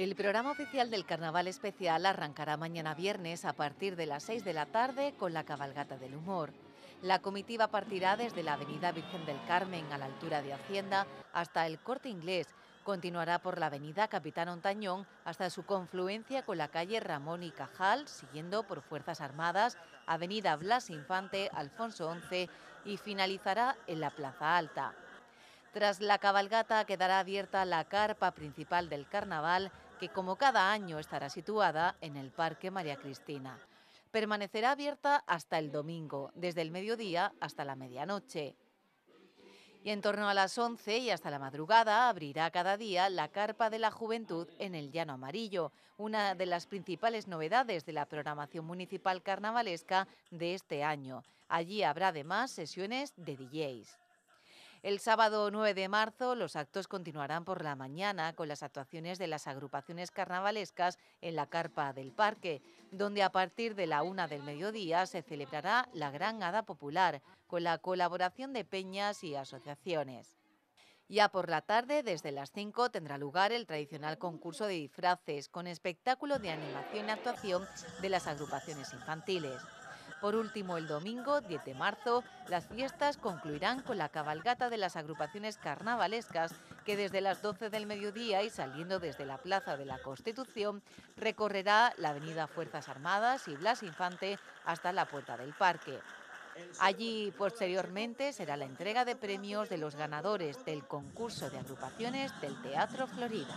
El programa oficial del Carnaval Especial arrancará mañana viernes a partir de las 6 de la tarde con la Cabalgata del Humor. La comitiva partirá desde la Avenida Virgen del Carmen a la altura de Hacienda hasta el Corte Inglés. Continuará por la Avenida Capitán Ontañón hasta su confluencia con la calle Ramón y Cajal, siguiendo por Fuerzas Armadas, Avenida Blas Infante, Alfonso XI y finalizará en la Plaza Alta. Tras la cabalgata quedará abierta la carpa principal del carnaval, que como cada año estará situada en el Parque María Cristina. Permanecerá abierta hasta el domingo, desde el mediodía hasta la medianoche. Y en torno a las 11 y hasta la madrugada abrirá cada día la Carpa de la Juventud en el Llano Amarillo, una de las principales novedades de la programación municipal carnavalesca de este año. Allí habrá además sesiones de DJs. El sábado 9 de marzo los actos continuarán por la mañana con las actuaciones de las agrupaciones carnavalescas en la carpa del parque, donde a partir de la una del mediodía se celebrará la Gran Hada Popular con la colaboración de peñas y asociaciones. Ya por la tarde, desde las 5, tendrá lugar el tradicional concurso de disfraces con espectáculo de animación y actuación de las agrupaciones infantiles. Por último, el domingo 10 de marzo, las fiestas concluirán con la cabalgata de las agrupaciones carnavalescas que desde las 12 del mediodía y saliendo desde la Plaza de la Constitución recorrerá la Avenida Fuerzas Armadas y Blas Infante hasta la Puerta del Parque. Allí, posteriormente, será la entrega de premios de los ganadores del concurso de agrupaciones del Teatro Florida.